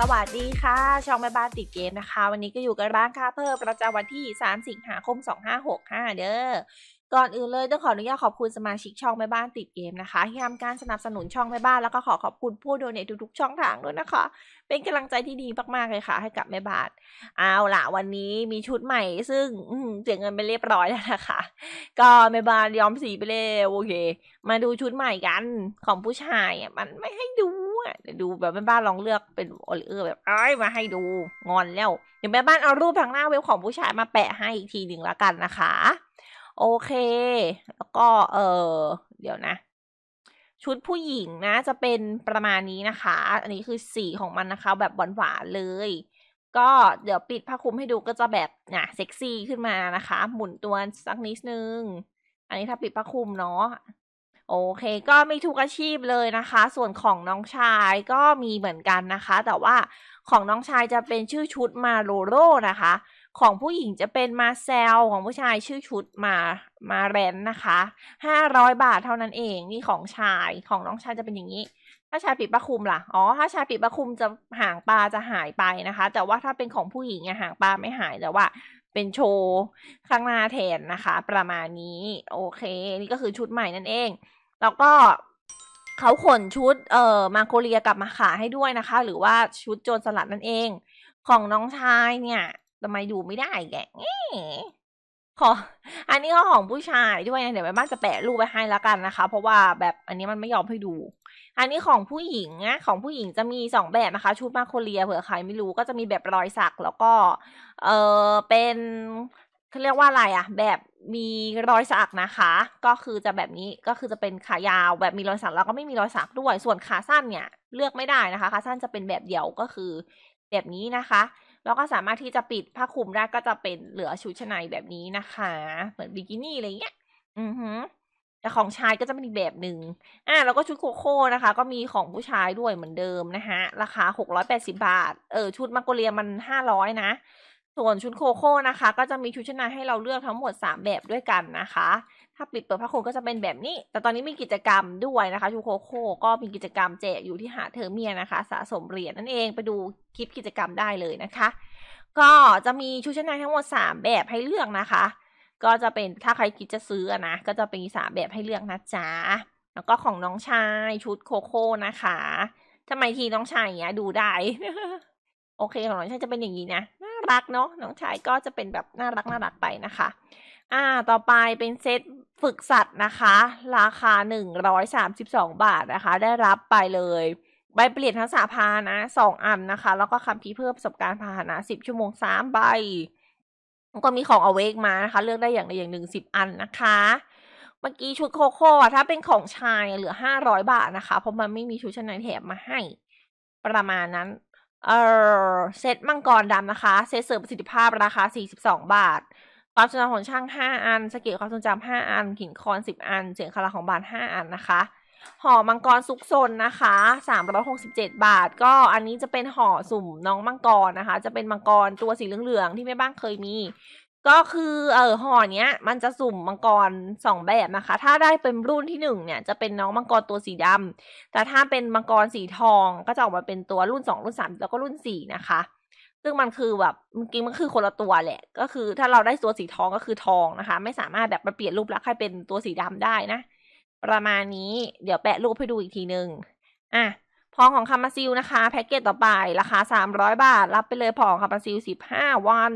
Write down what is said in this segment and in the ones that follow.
สวัสดีค่ะ ช่องแม่บ้านติดเกมนะคะ วันนี้ก็อยู่กันบ้างค่ะเพิ่มประจำวันที่ 3 สิงหาคม 2565 เด้อก่อนอื่นเลยต้องขออนุญาตขอบคุณสมาชิกช่องแม่บ้านติดเกมนะคะที่ทำการสนับสนุนช่องแม่บ้านแล้วก็ขอขอบคุณผู้โดเนททุกๆ ช่องทางด้วยนะคะ เป็นกำลังใจที่ดีมากๆเลยค่ะ ให้กับแม่บ้านเอาล่ะวันนี้มีชุดใหม่ ซึ่งเสียเงินไปเรียบร้อยแล้วนะคะ ก็แม่บ้านยอมสีไปเลยโอเค มาดูชุดใหม่กันของผู้ชายอ่ะมันไม่ให้ดูอะดูแบบแม่บ้านลองเลือกเป็นโอเลเออร์แบบไอ้มาให้ดูงอนแล้วเดี๋ยวแม่บ้านเอารูปทางหน้าเว็บของผู้ชายมาแปะให้อีกทีหนึ่งแล้วกันนะคะโอเค แล้วก็เออเดี๋ยวนะ ชุดผู้หญิงนะ จะเป็นประมาณนี้นะคะ อันนี้คือสีของมันนะคะ แบบหวานๆเลย ก็เดี๋ยวปิดผ้าคลุมให้ดูก็จะแบบน่ะเซ็กซี่ขึ้นมานะคะ หมุนตัวสักนิดนึง อันนี้ถ้าปิดผ้าคลุมเนาะ โอเค ก็มีทุกอาชีพเลยนะคะ ส่วนของน้องชายก็มีเหมือนกันนะคะ แต่ว่าของน้องชายจะเป็นชื่อชุดมาโรโรนะคะของผู้หญิงจะเป็นมาเซลของผู้ชายชื่อชุดมามาแรนนะคะห้าร้อยบาทเท่านั้นเองนี่ของชายของน้องชายจะเป็นอย่างนี้ ถ้าชายปิดประคุมล่ะอ๋อถ้าชายปิดประคุมจะหางปลาจะหายไปนะคะ แต่ว่าถ้าเป็นของผู้หญิงเนี่ยหางปลาไม่หายแต่ว่า เป็นโชว์ข้างหน้าแทนนะคะ ประมาณนี้โอเค นี่ก็คือชุดใหม่นั่นเอง แล้วก็เขาขนชุดเอ่อมาโคเรียกลับมาขายให้ด้วยนะคะ หรือว่าชุดโจรสลัดนั่นเอง ของน้องชายเนี่ยทำไมดูไม่ได้แกขอ อันนี้ก็ของผู้ชายด้วยเดี๋ยวแม่บ้านจะแปะรูปไปให้แล้วกันนะคะ เพราะว่าแบบอันนี้มันไม่ยอมให้ดู อันนี้ของผู้หญิงนะของผู้หญิงจะมีสองแบบนะคะ ชุดมาโคเรียเผื่อใครไม่รู้ ก็จะมีแบบรอยสักแล้วก็ เออเป็นเขาเรียกว่าอะไรอะแบบมีรอยสักนะคะ ก็คือจะแบบนี้ก็คือจะเป็นขายาวแบบมีรอยสักแล้วก็ไม่มีรอยสักด้วยส่วนขาสั้นเนี่ย เลือกไม่ได้นะคะขาสั้นจะเป็นแบบเดียวก็คือแบบนี้นะคะแล้วก็สามารถที่จะปิด ผ้าคลุมได้ก็จะเป็นเหลือชุดชั้นในแบบนี้นะคะ เหมือนบิกินี่อะไรเงี้ย อือฮึแต่ของชายก็จะเป็นอีกแบบหนึ่ง อ่า แล้วก็ชุดโคโค่นะคะ ก็มีของผู้ชายด้วยเหมือนเดิมนะคะราคาหกร้อยแปดสิบาท เออชุดมาโกเลียมันห้าร้อยนะ ส่วนชุดโคโค่นะคะ ก็จะมีชุดชั้นในให้เราเลือกทั้งหมดสามแบบด้วยกันนะคะถ้าปิดเปิดระโคุก็จะเป็นแบบนี้ แต่ตอนนี้มีกิจกรรมด้วยนะคะชูโคโคก็มีกิจกรรมแจกอยู่ที่หาเทอร์เมียนะคะ สะสมเหรียญนั่นเองไปดูคลิปกิจกรรมได้เลยนะคะ ก็จะมีชุดชั้นในทั้งหมด 3 แบบให้เลือกนะคะก็จะเป็นถ้าใครคิดจะซื้อนะก็จะเป็นสามแบบให้เลือกนะจ๊ะแล้วก็ของน้องชายชุดโคโค่นะคะทำไมทีน้องชายอย่างเงี้ยดูได้ โอเคของน้องชายจะเป็นอย่างนี้นะน่ารักเนาะน้องชายก็จะเป็นแบบน่ารักน่ารักไปนะคะ อ่า ต่อไปเป็นเซตฝึกสัตว์นะคะ ราคา 132 บาทนะคะ ได้รับไปเลย ใบเปลี่ยนทักษะพานะสองอันนะคะ แล้วก็คำพีเพิ่ม ประสบการณ์พาหนะสิบชั่วโมงสามใบ ก็มีของเอาเวกมานะคะ เลือกได้อย่างใดอย่างหนึ่งสิบอันนะคะ เมื่อกี้ชุดโคโค่ถ้าเป็นของชายเหลือห้าร้อยบาทนะคะ เพราะมันไม่มีชุดชั้นในแถมมาให้ ประมาณนั้น เออเซตมังกรดำนะคะ เซตเสริมประสิทธิภาพราคาสี่สิบสองบาทความทรงจำของช่าง 5 อันสเกตความทรงจำ5อัน หินคอน 10 อัน เสียงคาราของบาน5อันนะคะ ห่อมังกรซุกซนนะคะ 367 บาท ก็อันนี้จะเป็นห่อสุ่มน้องมังกรนะคะ จะเป็นมังกรตัวสีเหลืองๆ ที่แม่บ้านเคยมี ก็คือ เออห่อเนี้ย มันจะสุ่มมังกร 2 แบบนะคะ ถ้าได้เป็นรุ่นที่ 1 เนี่ย จะเป็นน้องมังกรตัวสีดำแต่ถ้าเป็นมังกรสีทองก็จะออกมาเป็นตัวรุ่น 2 รุ่น 3 แล้วก็รุ่น 4 นะคะซึ่งมันคือแบบจริงมันคือคนละตัวแหละ ก็คือถ้าเราได้ตัวสีทองก็คือทองนะคะ ไม่สามารถแบบมาเปลี่ยนรูปลักให้เป็นตัวสีดำได้นะ ประมาณนี้เดี๋ยวแปะรูปให้ดูอีกทีหนึง อ่ะพองของคามาซิลนะคะ แพ็กเกจต่อไปราคา 300 บาทรับไปเลยพองคามาซิล15 วัน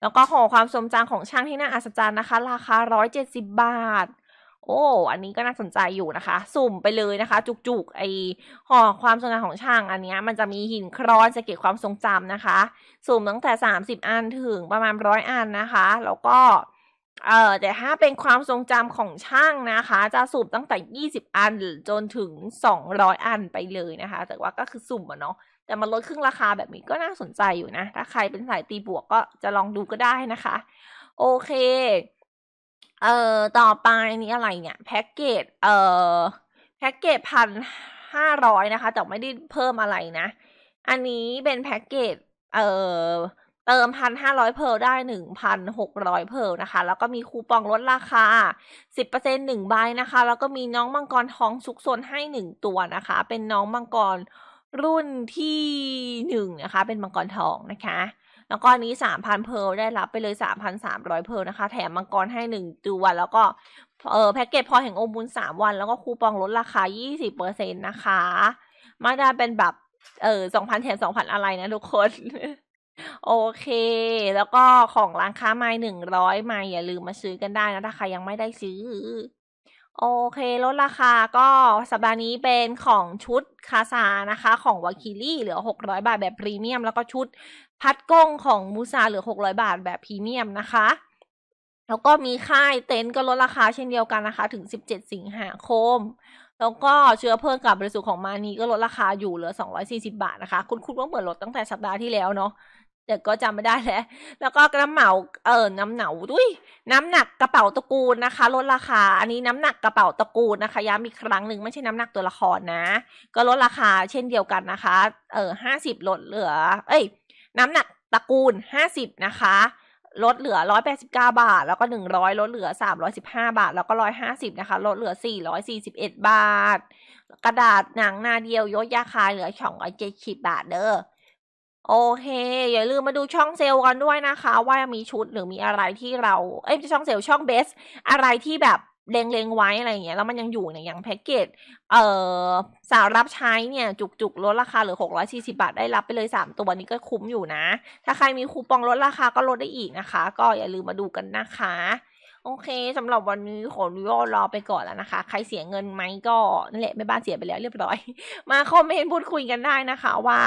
แล้วก็ห่อความทรงจำของช่างที่น่าอัศจรรย์นะคะ ราคา170บาทโอ้ อันนี้ก็น่าสนใจอยู่นะคะ สุ่มไปเลยนะคะ จุกๆไอห่อความทรงจำของช่างอันนี้มันจะมีหินครอนสะเก็บความทรงจำนะคะสุ่มตั้งแต่ 30 อันถึงประมาณร้อยอันนะคะ แล้วก็ เออแต่ถ้าเป็นความทรงจำของช่างนะคะ จะสุ่มตั้งแต่ 20 อันจนถึง 200 อันไปเลยนะคะ แต่ว่าก็คือสุ่มอะเนาะแต่มันลดครึ่งราคาแบบนี้ก็น่าสนใจอยู่นะ ถ้า ใครเป็นสายตีบวกก็จะลองดูก็ได้นะคะ โอเคเอ่อต่อไปนี้อะไรเนี่ยแพ็กเกจเอ่อแพ็กเกจพันห้าร้อยนะคะแต่ไม่ได้เพิ่มอะไรนะ อันนี้เป็นแพ็กเกจเอ่อเติมพันห้าร้อยเพิลได้หนึ่งพันหกร้อยเพิลนะคะ แล้วก็มีคูปองลดราคาสิบเปอร์เซ็นหนึ่งใบนะคะ แล้วก็มีน้องมังกรทองซุกซนให้หนึ่งตัวนะคะ เป็นน้องมังกรรุ่นที่หนึ่งนะคะ เป็นมังกรทองนะคะแล้วก็อันนี้ 3,000 เพิลได้รับไปเลย 3,300 เพิลนะคะ แถมมังกรให้ 1 ตัว แล้วก็ เออแพ็กเกจพอแห่งโอมูล 3 วัน แล้วก็คูปองลดราคา 20%นะคะ มาได้เป็นแบบ เออ2,000 แถม 2,000 อะไรนะทุกคน โอเค แล้วก็ของร้านค้าไม้หนึ่งร้อยไม้อย่าลืมมาซื้อกันได้นะถ้าใครยังไม่ได้ซื้อโอเค ลดราคาก็สัปดาห์นี้เป็นของชุดคาซานะคะ ของวาคิลี่เหลือ 600 บาทแบบพรีเมียม แล้วก็ชุดพัดก้งของมูซาเหลือ 600 บาทแบบพรีเมียมนะคะ แล้วก็มีค่ายเต็นท์ก็ลดราคาเช่นเดียวกันนะคะ ถึง 17 สิงหาคม แล้วก็เชื้อเพลิงกับบริสุทธิ์ของมานีก็ลดราคาอยู่เหลือ 240 บาทนะคะ คุณคุณว่าเหมือนลดตั้งแต่สัปดาห์ที่แล้วเนาะแต่ก็จำไม่ได้แล้วแล้วก็น้ำเหมาเออน้ำเหนาด้วย น้ำหนักกระเป๋าตระกูลนะคะ ลดราคา อันนี้น้ำหนักกระเป๋าตระกูลนะคะย้ำอีกครั้งหนึ่งไม่ใช่น้ำหนักตัวละครนะ ก็ลดราคาเช่นเดียวกันนะคะ เออห้าสิบลดเหลือ เอ้ย น้ำหนักตระกูลห้าสิบนะคะ ลดเหลือร้อยแปดสิบเก้าบาท แล้วก็หนึ่งร้อยลดเหลือสามร้อยสิบห้าบาท แล้วก็ร้้อยหาสิบนะคะลดเหลือสสีี่ร้อย่สิบเอ็ดบาท กระดาษหนังหน้าเดียวยศยาคายเหลือสองร้อยเจ็ดสิบบาทเด้อโอเค อย่าลืมมาดูช่องเซลล์กันด้วยนะคะ ว่ามีชุดหรือมีอะไรที่เราเอ้ยช่องเซลล์ช่องเบส อะไรที่แบบเล็งๆไว้อะไรอย่างเงี้ยแล้วมันยังอยู่เนี่ยอย่างแพ็กเกจเอ่อสาวรับใช้เนี่ยจุกจุกลดราคาหรือ6สิบาทได้รับไปเลย 3 ตัวนี้ก็คุ้มอยู่นะ ถ้าใครมีคูปองลดราคาก็ลดได้อีกนะคะ ก็อย่าลืมมาดูกันนะคะโอเคสำหรับวันนี้ขอนุญาตรอไปก่อนแล้วนะคะ ใครเสียเงินไหมก็นั่นแหละแม่บ้านเสียไปแล้ว เรียบร้อยมาคอมเมนต์พูดคุยกันได้นะคะ ว่า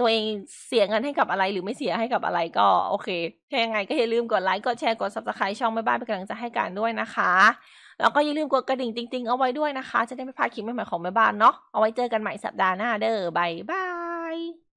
ตัวเองเสียเงินให้กับอะไรหรือไม่เสียให้กับอะไรก็โอเคถ้่ยังไงก็อย่าลืมกดไลค์กดแชร์กดซับสไครต์ช่องแม่บ้านเป็นกำลังใจให้กันด้วยนะคะ แล้วก็อย่าลืมกดกระดิ่งจริง ๆเอาไว้ด้วยนะคะ จะได้ไม่พลาดคลิปใหม่ๆของแม่บ้านเนาะเอาไว้เจอกันใหม่สัปดาห์หน้าเด้อบายบาย